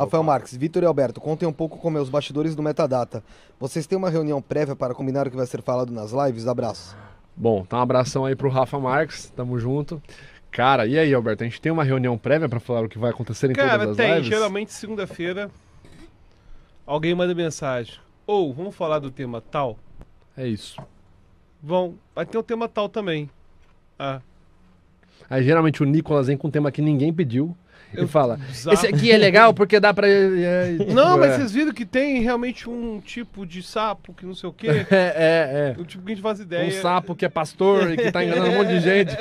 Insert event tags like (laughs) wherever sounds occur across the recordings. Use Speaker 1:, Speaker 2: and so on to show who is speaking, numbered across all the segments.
Speaker 1: Rafael Marques, Vitor e Alberto, contem um pouco com meus bastidores do Metadata. Vocês têm uma reunião prévia para combinar o que vai ser falado nas lives? Abraço. Bom, tá um abração aí pro Rafa Marques, tamo junto. Cara, e aí, Alberto, a gente tem uma reunião prévia para falar o que vai acontecer em Cara, todas as tem, lives? geralmente segunda-feira alguém manda mensagem. Ou, oh, vamos falar do tema tal? É isso. Vão, vai ter um tema tal também. Ah. Aí geralmente o Nicolas vem com um tema que ninguém pediu. Eu, (laughs) e fala: Esse aqui é legal porque dá pra. Eh, (laughs) não, mas vocês viram que tem realmente um tipo de sapo que não sei o quê. (laughs) é, é, é. Um tipo que a gente faz ideia. Um sapo que é pastor e que tá enganando um monte de gente.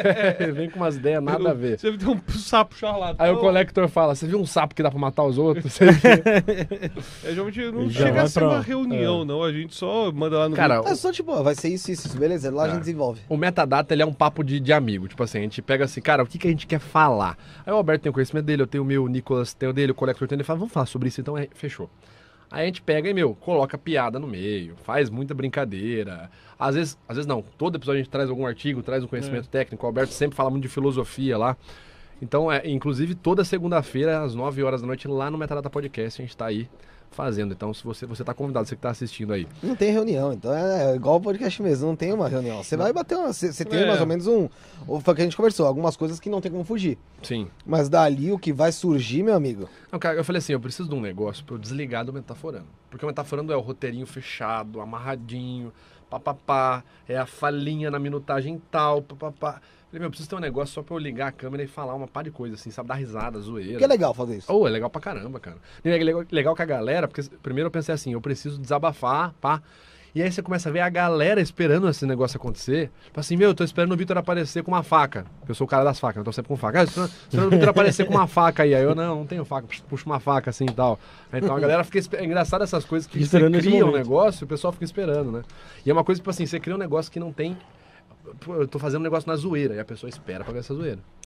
Speaker 1: Vem com umas ideias, nada eu, a ver. Você viu um sapo charlatão. Aí o Collector fala: Você viu um sapo que dá pra matar os outros? é, geralmente não Já chega a ser uma reunião, é. não. A gente só manda lá no. Cara, o... é só tipo, vai ser isso, isso, isso, beleza. Lá é. a gente desenvolve. O metadata ele é um papo de, de amigo. Tipo assim, a gente pega assim, cara, o que, que a gente quer falar? Aí o Alberto tem conhecimento dele, eu tenho o meu, o Nicolas tem o dele, o Collector tem o dele. Fala, vamos falar sobre isso, então é, fechou. Aí a gente pega e, meu, coloca piada no meio, faz muita brincadeira. Às vezes, às vezes não, todo episódio a gente traz algum artigo, traz um conhecimento é. técnico. O Alberto sempre fala muito de filosofia lá. Então, é, inclusive, toda segunda-feira, às 9 horas da noite, lá no Metalata Podcast, a gente está aí fazendo. Então, se você você está convidado, você que está assistindo aí. Não tem reunião, então é, é igual o podcast mesmo, não tem uma reunião. Você vai bater uma, você, você tem é. mais ou menos um, foi o que a gente conversou, algumas coisas que não tem como fugir. Sim. Mas dali o que vai surgir, meu amigo. Não, cara, eu falei assim, eu preciso de um negócio para eu desligar do metaforando, porque o metaforando é o roteirinho fechado, amarradinho papapá, é a falinha na minutagem tal, papapá. Falei, meu, eu preciso ter um negócio só pra eu ligar a câmera e falar uma par de coisa, assim, sabe? Dar risada, zoeira. Que é legal fazer isso. Ou oh, é legal pra caramba, cara. E é legal, legal com a galera, porque primeiro eu pensei assim, eu preciso desabafar, pá. E aí você começa a ver a galera esperando esse negócio acontecer. Tipo assim, meu, eu tô esperando o Vitor aparecer com uma faca. Eu sou o cara das facas, eu tô sempre com faca. Ah, esperando o Vitor aparecer com uma faca aí. Aí eu, não, não tenho faca, puxo uma faca assim e tal. Então a galera fica... É engraçado essas coisas que esperando você cria um negócio o pessoal fica esperando, né? E é uma coisa, tipo assim, você cria um negócio que não tem... eu tô fazendo um negócio na zoeira. E a pessoa espera pra ver essa zoeira.